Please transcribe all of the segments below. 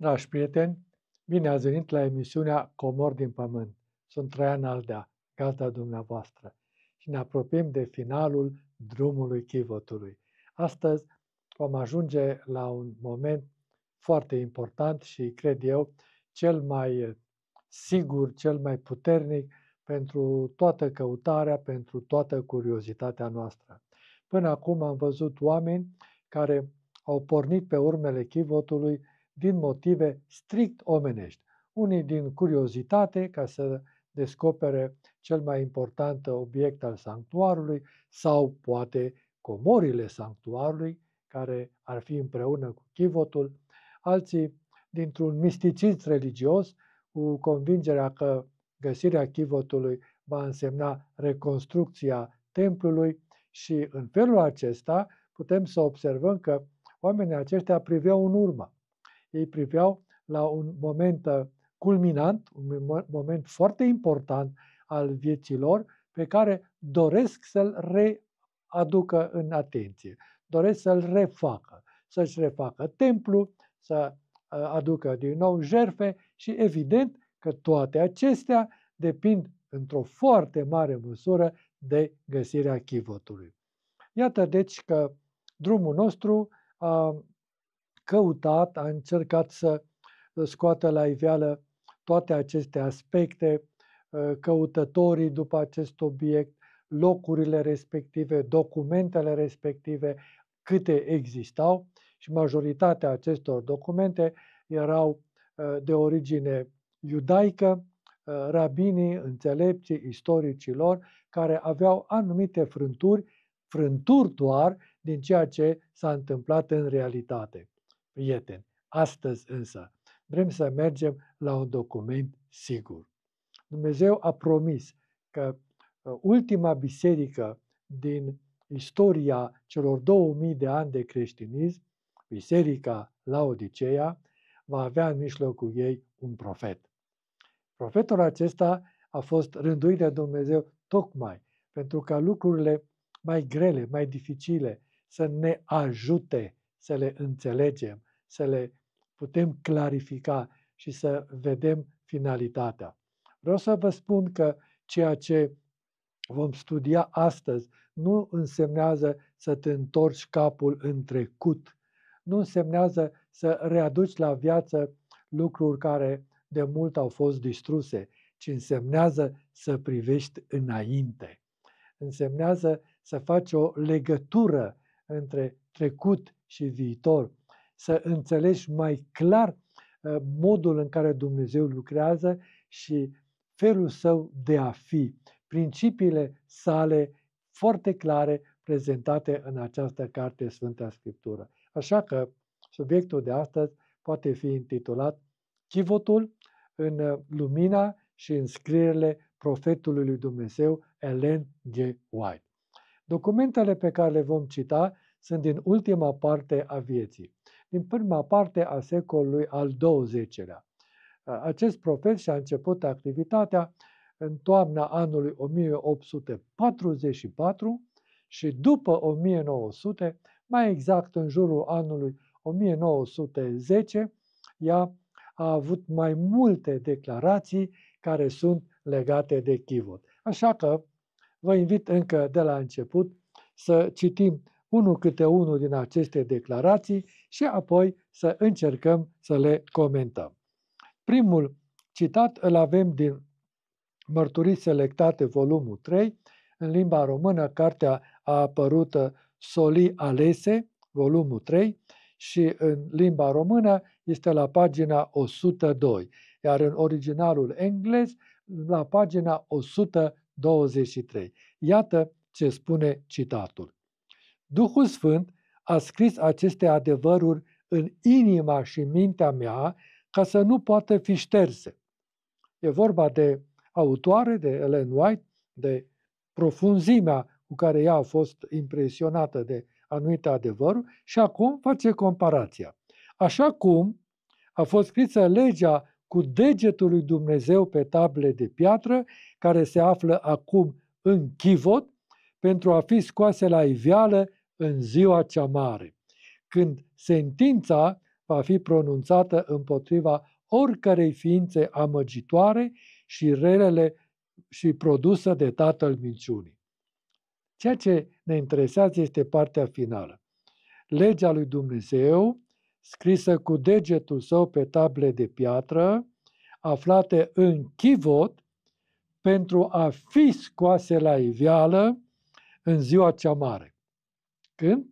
Dragi prieteni, bine ați venit la emisiunea Comor din Pământ. Sunt Traian Aldea, gazda dumneavoastră, și ne apropiem de finalul drumului chivotului. Astăzi vom ajunge la un moment foarte important și, cred eu, cel mai sigur, cel mai puternic pentru toată căutarea, pentru toată curiozitatea noastră. Până acum am văzut oameni care au pornit pe urmele chivotului din motive strict omenești. Unii din curiozitate, ca să descopere cel mai important obiect al sanctuarului sau poate comorile sanctuarului, care ar fi împreună cu chivotul, alții dintr-un misticism religios, cu convingerea că găsirea chivotului va însemna reconstrucția templului și în felul acesta putem să observăm că oamenii aceștia priveau în urmă ei priveau la un moment uh, culminant, un moment foarte important al vieții lor, pe care doresc să-l readucă în atenție, doresc să-l refacă, să-și refacă templu, să uh, aducă din nou jerfe și evident că toate acestea depind într-o foarte mare măsură de găsirea chivotului. Iată deci că drumul nostru uh, căutat, a încercat să scoată la iveală toate aceste aspecte, uh, căutătorii după acest obiect, locurile respective, documentele respective, câte existau și majoritatea acestor documente erau uh, de origine iudaică, uh, rabinii, înțelepții, istoricilor, care aveau anumite frânturi, frânturi doar din ceea ce s-a întâmplat în realitate. Prieteni, astăzi însă vrem să mergem la un document sigur. Dumnezeu a promis că uh, ultima biserică din istoria celor 2000 de ani de creștinism, biserica Laodiceea, va avea în mijlocul ei un profet. Profetul acesta a fost rânduit de Dumnezeu tocmai pentru ca lucrurile mai grele, mai dificile să ne ajute să le înțelegem, să le putem clarifica și să vedem finalitatea. Vreau să vă spun că ceea ce vom studia astăzi nu însemnează să te întorci capul în trecut, nu însemnează să readuci la viață lucruri care de mult au fost distruse, ci însemnează să privești înainte. Însemnează să faci o legătură între trecut și viitor, să înțelegi mai clar uh, modul în care Dumnezeu lucrează și felul său de a fi, principiile sale foarte clare prezentate în această carte Sfânta Scriptură. Așa că subiectul de astăzi poate fi intitulat Chivotul în lumina și în scrierile profetului lui Dumnezeu Ellen G. White. Documentele pe care le vom cita sunt din ultima parte a vieții din prima parte a secolului al XX-lea. Acest profet și-a început activitatea în toamna anului 1844 și după 1900, mai exact în jurul anului 1910, ea a avut mai multe declarații care sunt legate de chivot. Așa că vă invit încă de la început să citim unul câte unul din aceste declarații și apoi să încercăm să le comentăm. Primul citat îl avem din Mărturii selectate, volumul 3, în limba română, cartea a apărut uh, Soli alese, volumul 3, și în limba română este la pagina 102, iar în originalul englez la pagina 123. Iată ce spune citatul. Duhul Sfânt a scris aceste adevăruri în inima și mintea mea ca să nu poată fi șterse. E vorba de autoare, de Ellen White, de profunzimea cu care ea a fost impresionată de anumite adevăruri și acum face comparația. Așa cum a fost scrisă legea cu degetul lui Dumnezeu pe table de piatră, care se află acum în chivot, pentru a fi scoase la iveală în ziua cea mare, când sentința va fi pronunțată împotriva oricărei ființe amăgitoare și relele și produsă de tatăl minciunii. Ceea ce ne interesează este partea finală. Legea lui Dumnezeu, scrisă cu degetul său pe table de piatră, aflate în chivot, pentru a fi scoase la iveală în ziua cea mare. Când?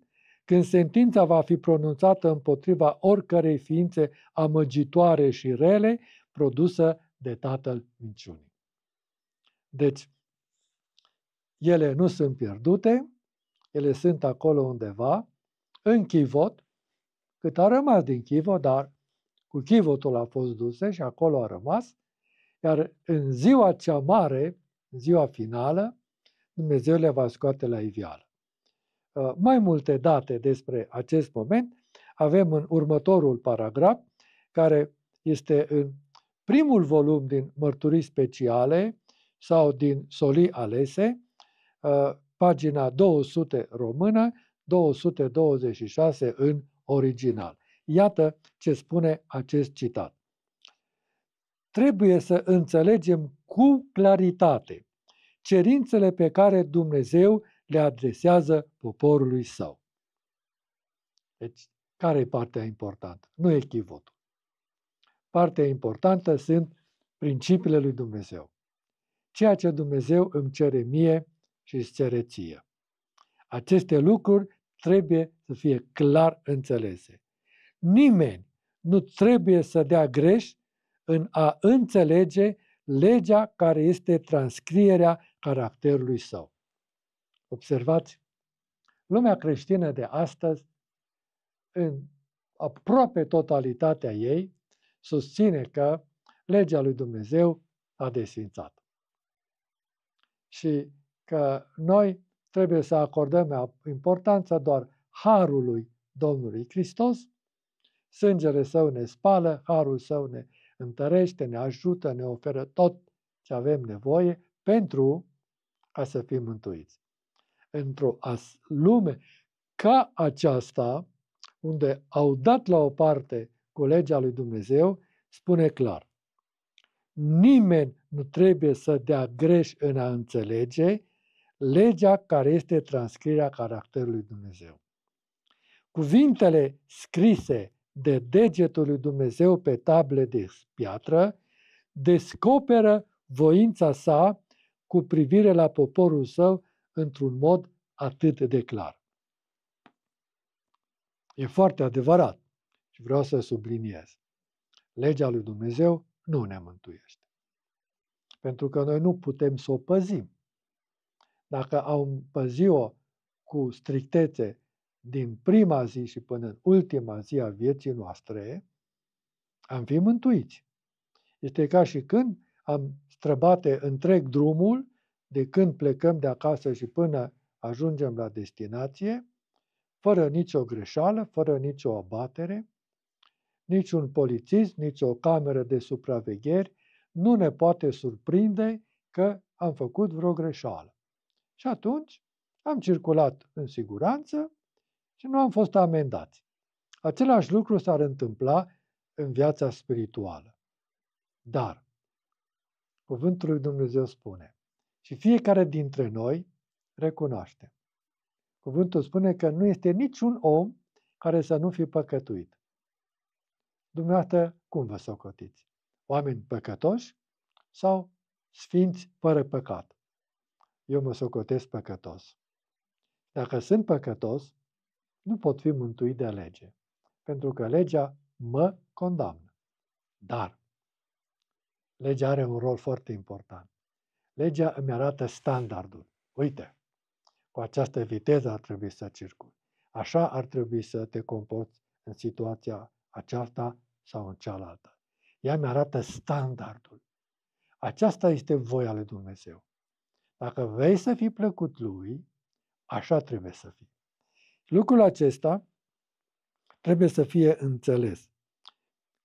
Când sentința va fi pronunțată împotriva oricărei ființe amăgitoare și rele produsă de tatăl minciunii. Deci, ele nu sunt pierdute, ele sunt acolo undeva, în chivot, cât a rămas din chivot, dar cu chivotul a fost duse și acolo a rămas, iar în ziua cea mare, în ziua finală, Dumnezeu le va scoate la iveală. Ă, mai multe date despre acest moment avem în următorul paragraf, care este în primul volum din Mărturii Speciale sau din Soli Alese, ă, pagina 200 română, 226 în original. Iată ce spune acest citat. Trebuie să înțelegem cu claritate cerințele pe care Dumnezeu le adresează poporului său. Deci, care e partea importantă? Nu e chivotul. Partea importantă sunt principiile lui Dumnezeu. Ceea ce Dumnezeu îmi cere mie și îți cere ție. Aceste lucruri trebuie să fie clar înțelese. Nimeni nu trebuie să dea greș în a înțelege legea care este transcrierea caracterului său. Observați, lumea creștină de astăzi, în aproape totalitatea ei, susține că legea lui Dumnezeu a desfințat. Și că noi trebuie să acordăm importanța doar harului Domnului Hristos, sângele său ne spală, harul său ne întărește, ne ajută, ne oferă tot ce avem nevoie pentru ca să fim mântuiți într-o lume ca aceasta, unde au dat la o parte colegia lui Dumnezeu, spune clar, nimeni nu trebuie să dea greș în a înțelege legea care este transcrierea caracterului Dumnezeu. Cuvintele scrise de degetul lui Dumnezeu pe table de piatră descoperă voința sa cu privire la poporul său într-un mod atât de clar. E foarte adevărat și vreau să subliniez. Legea lui Dumnezeu nu ne mântuiește. Pentru că noi nu putem să o păzim. Dacă am păzi-o cu strictețe din prima zi și până în ultima zi a vieții noastre, am fi mântuiți. Este ca și când am străbate întreg drumul de când plecăm de acasă și până ajungem la destinație, fără nicio greșeală, fără nicio abatere, niciun polițist, nici o cameră de supravegheri nu ne poate surprinde că am făcut vreo greșeală. Și atunci am circulat în siguranță și nu am fost amendați. Același lucru s-ar întâmpla în viața spirituală. Dar, cuvântul lui Dumnezeu spune, și fiecare dintre noi recunoaște. Cuvântul spune că nu este niciun om care să nu fi păcătuit. Dumneavoastră, cum vă socotiți? Oameni păcătoși sau sfinți fără păcat? Eu mă socotesc păcătos. Dacă sunt păcătos, nu pot fi mântuit de lege, pentru că legea mă condamnă. Dar legea are un rol foarte important. Legea îmi arată standardul. Uite, cu această viteză ar trebui să circul. Așa ar trebui să te comporți în situația aceasta sau în cealaltă. Ea mi arată standardul. Aceasta este voia lui Dumnezeu. Dacă vrei să fii plăcut lui, așa trebuie să fii. Lucrul acesta trebuie să fie înțeles.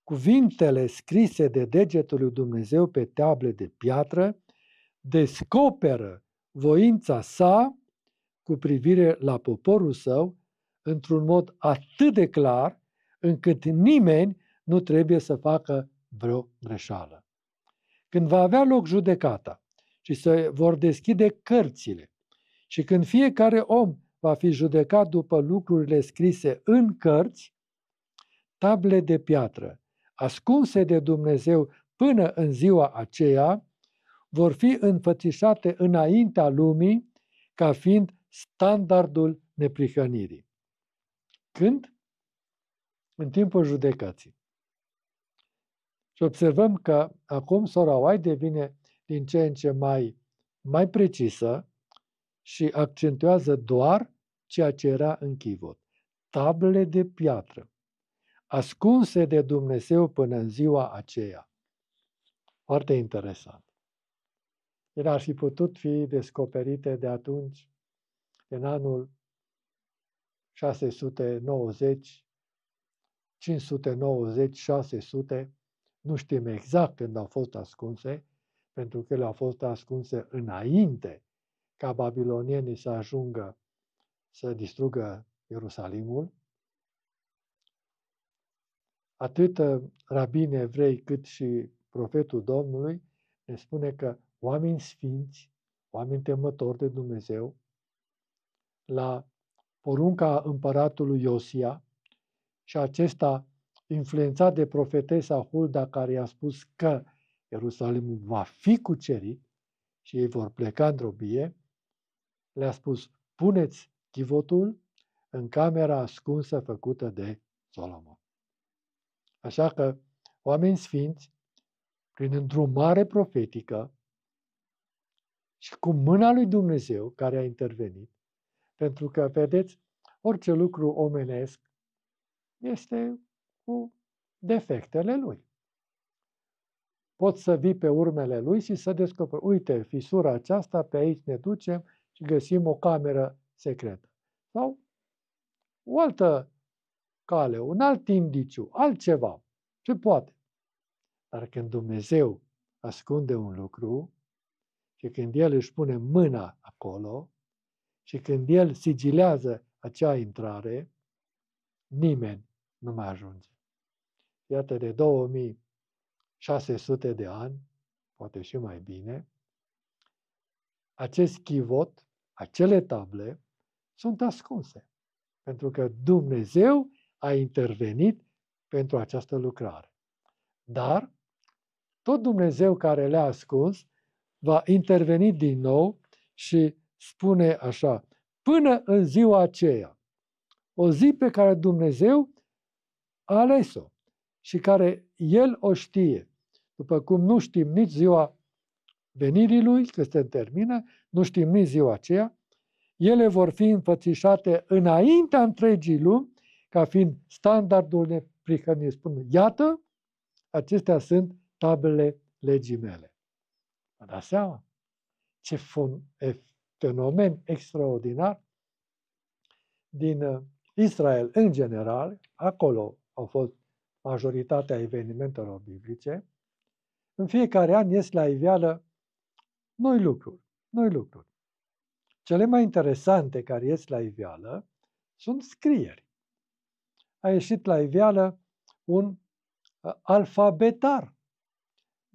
Cuvintele scrise de degetul lui Dumnezeu pe table de piatră descoperă voința sa cu privire la poporul său într-un mod atât de clar încât nimeni nu trebuie să facă vreo greșeală. Când va avea loc judecata și se vor deschide cărțile și când fiecare om va fi judecat după lucrurile scrise în cărți, table de piatră, ascunse de Dumnezeu până în ziua aceea, vor fi înfățișate înaintea lumii ca fiind standardul neprihănirii. Când? În timpul judecății. Și observăm că acum sora White devine din ce în ce mai, mai precisă și accentuează doar ceea ce era în chivot. Tablele de piatră, ascunse de Dumnezeu până în ziua aceea. Foarte interesant ele ar fi putut fi descoperite de atunci, în anul 690, 590, 600, nu știm exact când au fost ascunse, pentru că ele au fost ascunse înainte ca babilonienii să ajungă să distrugă Ierusalimul. Atât uh, rabini evrei cât și profetul Domnului ne spune că oameni sfinți, oameni temători de Dumnezeu, la porunca împăratului Iosia și acesta, influențat de profetesa Hulda, care i-a spus că Ierusalimul va fi cucerit și ei vor pleca în drobie, le-a spus, puneți chivotul în camera ascunsă făcută de Solomon. Așa că oameni sfinți, prin îndrumare profetică, și cu mâna lui Dumnezeu care a intervenit, pentru că, vedeți, orice lucru omenesc este cu defectele lui. Poți să vii pe urmele lui și să descoperi, uite, fisura aceasta, pe aici ne ducem și găsim o cameră secretă. Sau o altă cale, un alt indiciu, altceva, ce poate. Dar când Dumnezeu ascunde un lucru, și când el își pune mâna acolo și când el sigilează acea intrare, nimeni nu mai ajunge. Iată, de 2600 de ani, poate și mai bine, acest chivot, acele table, sunt ascunse. Pentru că Dumnezeu a intervenit pentru această lucrare. Dar tot Dumnezeu care le-a ascuns va interveni din nou și spune așa, până în ziua aceea, o zi pe care Dumnezeu a ales-o și care El o știe. După cum nu știm nici ziua venirii Lui, că se termină, nu știm nici ziua aceea, ele vor fi înfățișate înaintea întregii lumi, ca fiind standardul neprihănit. Spun, iată, acestea sunt tablele legii mele. Vă dați seama? Ce fenomen extraordinar din uh, Israel în general, acolo au fost majoritatea evenimentelor biblice, în fiecare an ies la iveală noi lucruri, noi lucruri. Cele mai interesante care ies la iveală sunt scrieri. A ieșit la iveală un uh, alfabetar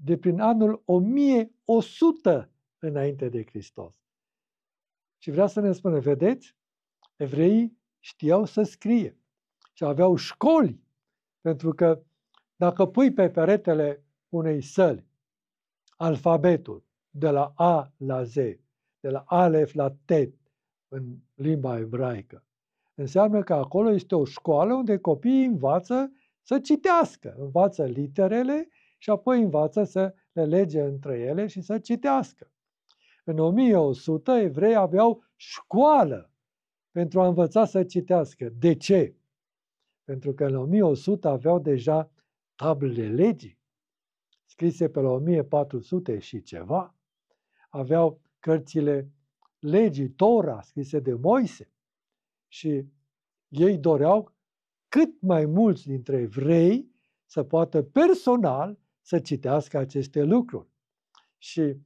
de prin anul 1100 înainte de Hristos. Și vrea să ne spună, vedeți, evreii știau să scrie și aveau școli, pentru că dacă pui pe peretele unei săli alfabetul de la A la Z, de la Alef la tet în limba ebraică, înseamnă că acolo este o școală unde copiii învață să citească, învață literele și apoi învață să le lege între ele și să citească. În 1100 evrei aveau școală pentru a învăța să citească. De ce? Pentru că în 1100 aveau deja tablele legii, scrise pe la 1400 și ceva. Aveau cărțile legii, Tora, scrise de Moise. Și ei doreau cât mai mulți dintre evrei să poată personal să citească aceste lucruri. Și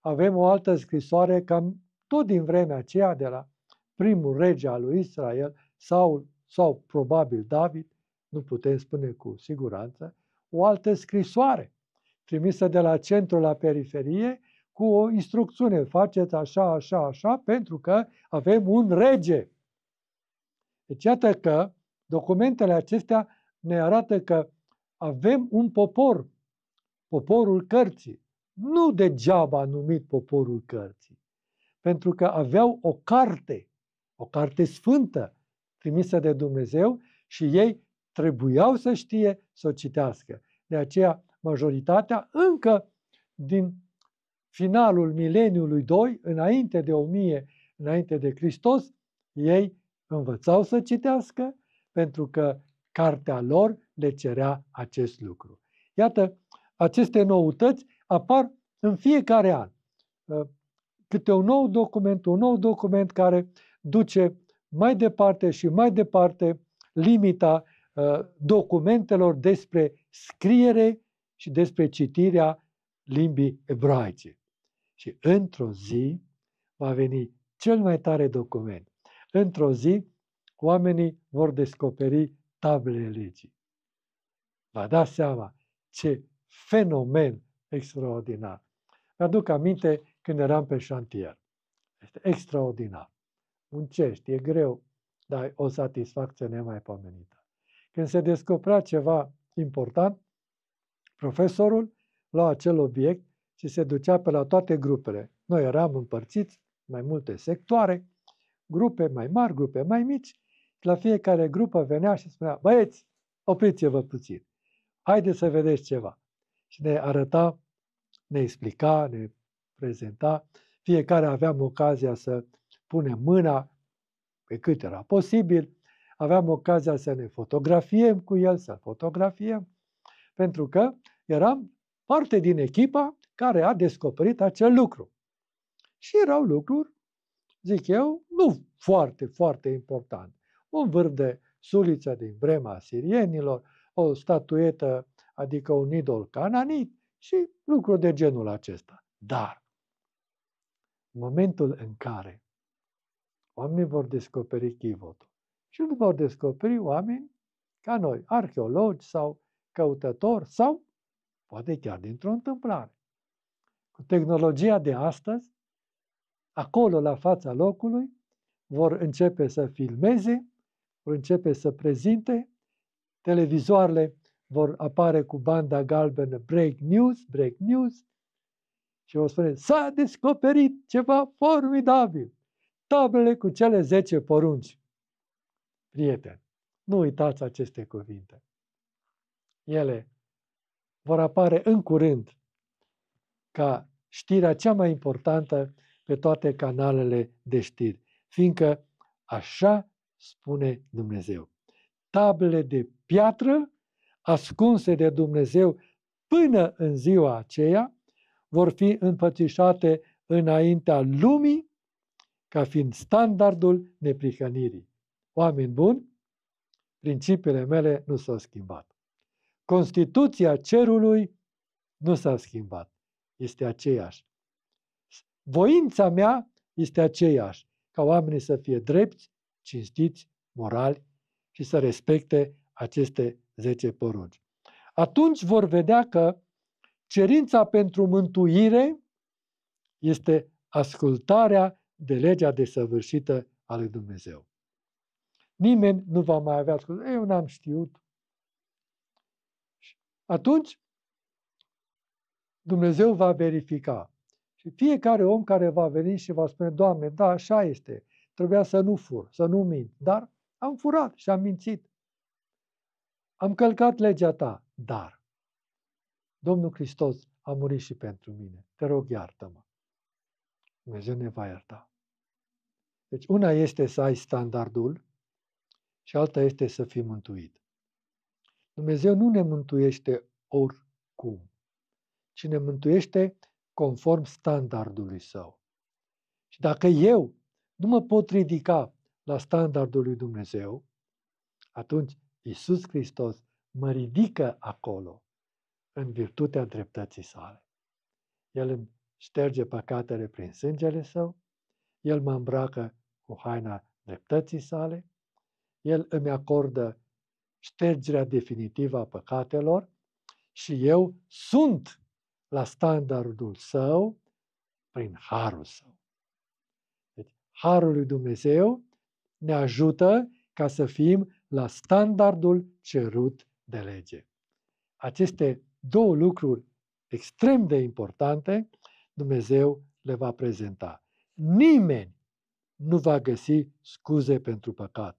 avem o altă scrisoare cam tot din vremea aceea de la primul rege al lui Israel, sau sau probabil David, nu putem spune cu siguranță, o altă scrisoare trimisă de la centru la periferie cu o instrucțiune, faceți așa, așa, așa, pentru că avem un rege. Deci iată că documentele acestea ne arată că avem un popor poporul cărții. Nu degeaba numit poporul cărții, pentru că aveau o carte, o carte sfântă trimisă de Dumnezeu și ei trebuiau să știe să o citească. De aceea, majoritatea încă din finalul mileniului 2, înainte de 1000, înainte de Hristos, ei învățau să citească pentru că cartea lor le cerea acest lucru. Iată aceste noutăți apar în fiecare an. Uh, câte un nou document, un nou document care duce mai departe și mai departe limita uh, documentelor despre scriere și despre citirea limbii ebraice. Și într-o zi va veni cel mai tare document. Într-o zi oamenii vor descoperi tablele legii. Va da seama ce fenomen extraordinar. Mi-aduc aminte când eram pe șantier. Este extraordinar. Muncești, e greu, dar ai o satisfacție nemaipomenită. Când se descopera ceva important, profesorul lua acel obiect și se ducea pe la toate grupele. Noi eram împărțiți mai multe sectoare, grupe mai mari, grupe mai mici, la fiecare grupă venea și spunea, băieți, opriți-vă puțin, haideți să vedeți ceva și ne arăta, ne explica, ne prezenta. Fiecare aveam ocazia să punem mâna pe cât era posibil, aveam ocazia să ne fotografiem cu el, să-l fotografiem, pentru că eram parte din echipa care a descoperit acel lucru. Și erau lucruri, zic eu, nu foarte, foarte importante. Un vârf de suliță din vremea sirienilor, o statuetă adică un idol cananit și lucruri de genul acesta. Dar, în momentul în care oamenii vor descoperi chivotul și îl vor descoperi oameni ca noi, arheologi sau căutători sau poate chiar dintr-o întâmplare. Cu tehnologia de astăzi, acolo la fața locului, vor începe să filmeze, vor începe să prezinte, televizoarele vor apare cu banda galbenă break news, break news și vor spune s-a descoperit ceva formidabil. Tablele cu cele 10 porunci. Prieteni, nu uitați aceste cuvinte. Ele vor apare în curând ca știrea cea mai importantă pe toate canalele de știri, fiindcă așa spune Dumnezeu. Tablele de piatră ascunse de Dumnezeu până în ziua aceea, vor fi înfățișate înaintea lumii ca fiind standardul neprihănirii. Oameni buni, principiile mele nu s-au schimbat. Constituția cerului nu s-a schimbat. Este aceeași. Voința mea este aceeași, ca oamenii să fie drepți, cinstiți, morali și să respecte aceste 10 porunci. Atunci vor vedea că cerința pentru mântuire este ascultarea de legea desăvârșită a lui Dumnezeu. Nimeni nu va mai avea scuze. Eu n-am știut. Atunci, Dumnezeu va verifica. Și fiecare om care va veni și va spune, Doamne, da, așa este, trebuia să nu fur, să nu mint, dar am furat și am mințit am călcat legea ta, dar Domnul Hristos a murit și pentru mine. Te rog, iartă-mă. Dumnezeu ne va ierta. Deci una este să ai standardul și alta este să fii mântuit. Dumnezeu nu ne mântuiește oricum, ci ne mântuiește conform standardului său. Și dacă eu nu mă pot ridica la standardul lui Dumnezeu, atunci Iisus Hristos mă ridică acolo în virtutea dreptății sale. El îmi șterge păcatele prin sângele său, El mă îmbracă cu haina dreptății sale, El îmi acordă ștergerea definitivă a păcatelor și eu sunt la standardul său prin harul său. Deci, harul lui Dumnezeu ne ajută ca să fim la standardul cerut de lege. Aceste două lucruri extrem de importante Dumnezeu le va prezenta. Nimeni nu va găsi scuze pentru păcat.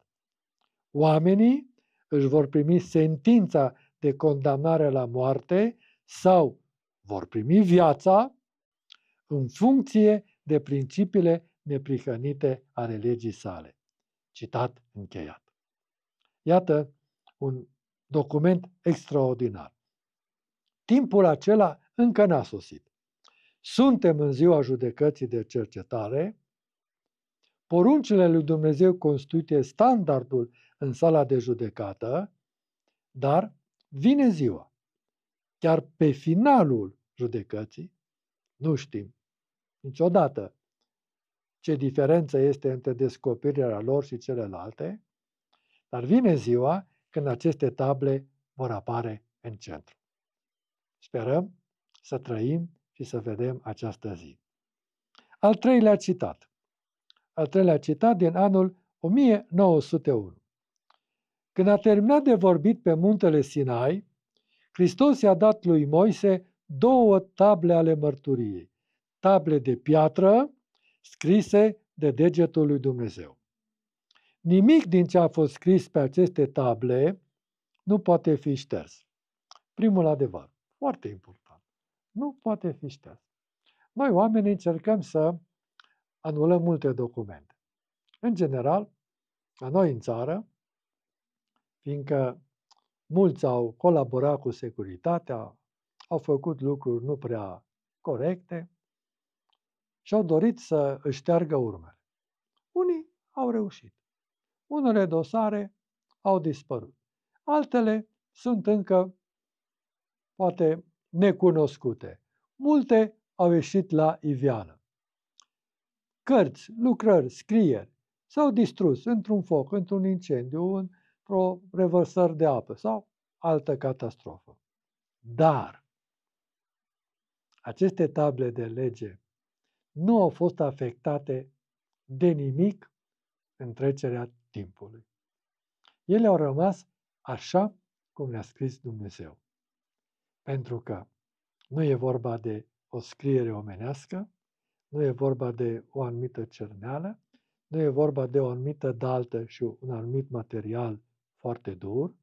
Oamenii își vor primi sentința de condamnare la moarte sau vor primi viața în funcție de principiile neprihănite ale legii sale. Citat încheiat. Iată un document extraordinar. Timpul acela încă n-a sosit. Suntem în ziua judecății de cercetare. Poruncile lui Dumnezeu constituie standardul în sala de judecată, dar vine ziua. Chiar pe finalul judecății, nu știm niciodată ce diferență este între descoperirea lor și celelalte, dar vine ziua când aceste table vor apare în centru. Sperăm să trăim și să vedem această zi. Al treilea citat. Al treilea citat din anul 1901. Când a terminat de vorbit pe muntele Sinai, Hristos i-a dat lui Moise două table ale mărturiei, table de piatră scrise de degetul lui Dumnezeu. Nimic din ce a fost scris pe aceste table nu poate fi șters. Primul adevăr, foarte important, nu poate fi șters. Noi, oamenii, încercăm să anulăm multe documente. În general, la noi în țară, fiindcă mulți au colaborat cu securitatea, au făcut lucruri nu prea corecte și au dorit să își șteargă urmele. Unii au reușit. Unele dosare au dispărut. Altele sunt încă, poate, necunoscute. Multe au ieșit la iveală. Cărți, lucrări, scrieri s-au distrus într-un foc, într-un incendiu, într-o revărsări de apă sau altă catastrofă. Dar aceste table de lege nu au fost afectate de nimic în trecerea timpului. Ele au rămas așa cum le-a scris Dumnezeu. Pentru că nu e vorba de o scriere omenească, nu e vorba de o anumită cerneală, nu e vorba de o anumită daltă și un anumit material foarte dur,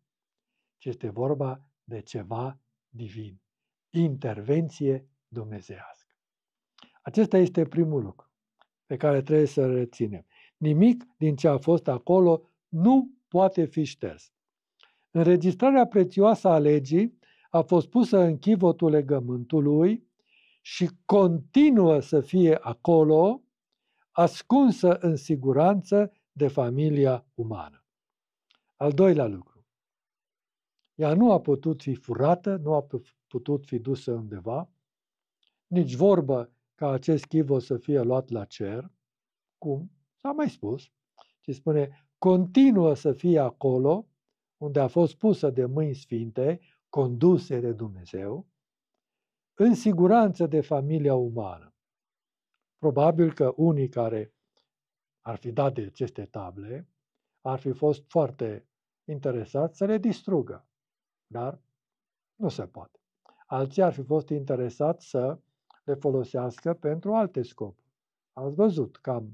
ci este vorba de ceva divin, intervenție dumnezească. Acesta este primul lucru pe care trebuie să l reținem. Nimic din ce a fost acolo nu poate fi șters. Înregistrarea prețioasă a legii a fost pusă în chivotul legământului și continuă să fie acolo, ascunsă în siguranță de familia umană. Al doilea lucru. Ea nu a putut fi furată, nu a putut fi dusă undeva, nici vorbă ca acest chivot să fie luat la cer. Cum? S-a mai spus, ci spune, continuă să fie acolo unde a fost pusă de mâini sfinte, conduse de Dumnezeu, în siguranță de familia umană. Probabil că unii care ar fi dat de aceste table ar fi fost foarte interesați să le distrugă, dar nu se poate. Alții ar fi fost interesați să le folosească pentru alte scopuri. Ați văzut cam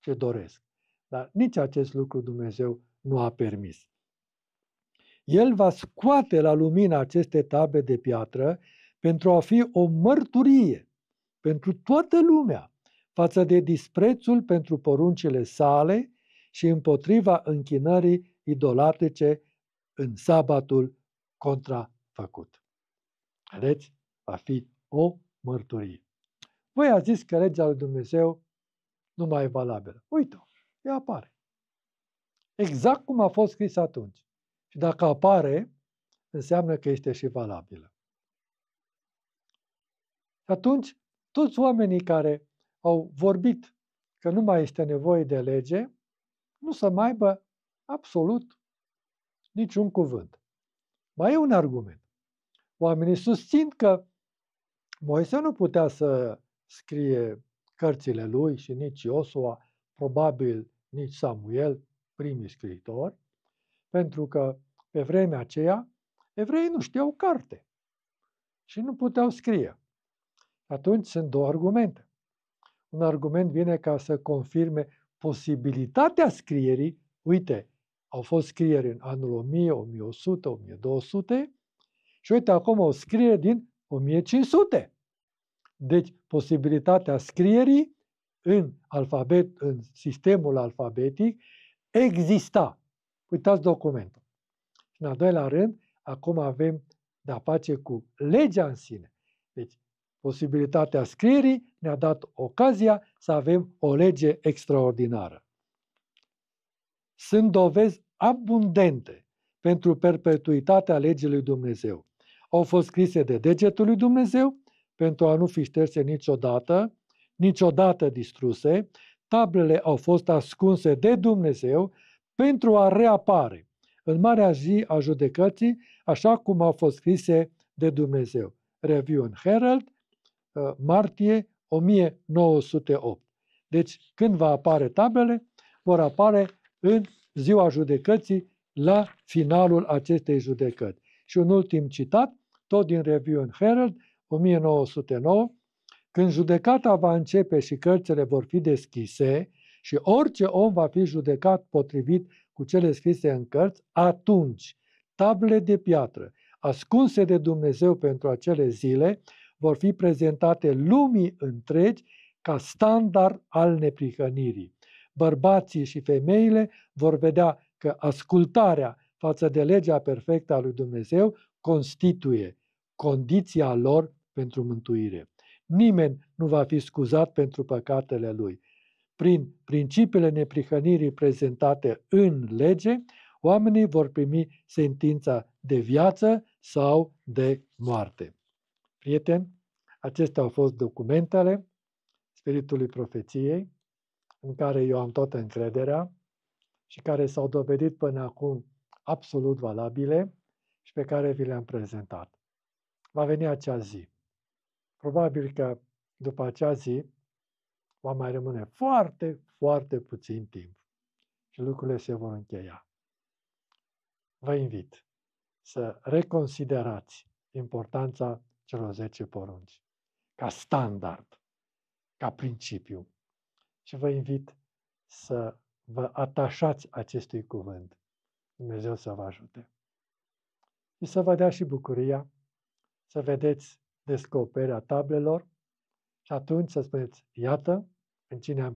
ce doresc. Dar nici acest lucru Dumnezeu nu a permis. El va scoate la lumină aceste table de piatră pentru a fi o mărturie pentru toată lumea față de disprețul pentru poruncile sale și împotriva închinării idolatrice în sabatul contrafăcut. Vedeți? Va fi o mărturie. Voi a zis că legea lui Dumnezeu nu mai e valabilă. Uite-o, ea apare. Exact cum a fost scris atunci. Și dacă apare, înseamnă că este și valabilă. Și atunci, toți oamenii care au vorbit că nu mai este nevoie de lege, nu să mai aibă absolut niciun cuvânt. Mai e un argument. Oamenii susțin că Moise nu putea să scrie cărțile lui și nici Iosua, probabil nici Samuel, primii scriitori, pentru că pe vremea aceea evreii nu știau carte și nu puteau scrie. Atunci sunt două argumente. Un argument vine ca să confirme posibilitatea scrierii. Uite, au fost scrieri în anul 1000, 1100, 1200 și uite acum o scriere din 1500. Deci, posibilitatea scrierii în alfabet, în sistemul alfabetic, exista. Uitați documentul. Și în al doilea rând, acum avem de-a face cu legea în sine. Deci, posibilitatea scrierii ne-a dat ocazia să avem o lege extraordinară. Sunt dovezi abundente pentru perpetuitatea legii lui Dumnezeu. Au fost scrise de degetul lui Dumnezeu, pentru a nu fi șterse niciodată, niciodată distruse, tablele au fost ascunse de Dumnezeu pentru a reapare în marea zi a judecății, așa cum au fost scrise de Dumnezeu. Review în Herald, uh, martie 1908. Deci, când va apare tablele, vor apare în ziua judecății, la finalul acestei judecăți. Și un ultim citat, tot din Review în Herald, 1909, când judecata va începe și cărțile vor fi deschise și orice om va fi judecat potrivit cu cele scrise în cărți, atunci table de piatră, ascunse de Dumnezeu pentru acele zile, vor fi prezentate lumii întregi ca standard al neprihănirii. Bărbații și femeile vor vedea că ascultarea față de legea perfectă a lui Dumnezeu constituie condiția lor pentru mântuire. Nimeni nu va fi scuzat pentru păcatele lui. Prin principiile neprihănirii prezentate în lege, oamenii vor primi sentința de viață sau de moarte. Prieteni, acestea au fost documentele Spiritului Profeției, în care eu am toată încrederea și care s-au dovedit până acum absolut valabile și pe care vi le-am prezentat. Va veni acea zi Probabil că după acea zi va mai rămâne foarte, foarte puțin timp și lucrurile se vor încheia. Vă invit să reconsiderați importanța celor 10 porunci ca standard, ca principiu. Și vă invit să vă atașați acestui cuvânt. Dumnezeu să vă ajute. Și să vă dea și bucuria să vedeți descoperirea tablelor și atunci să spuneți, iată în cine am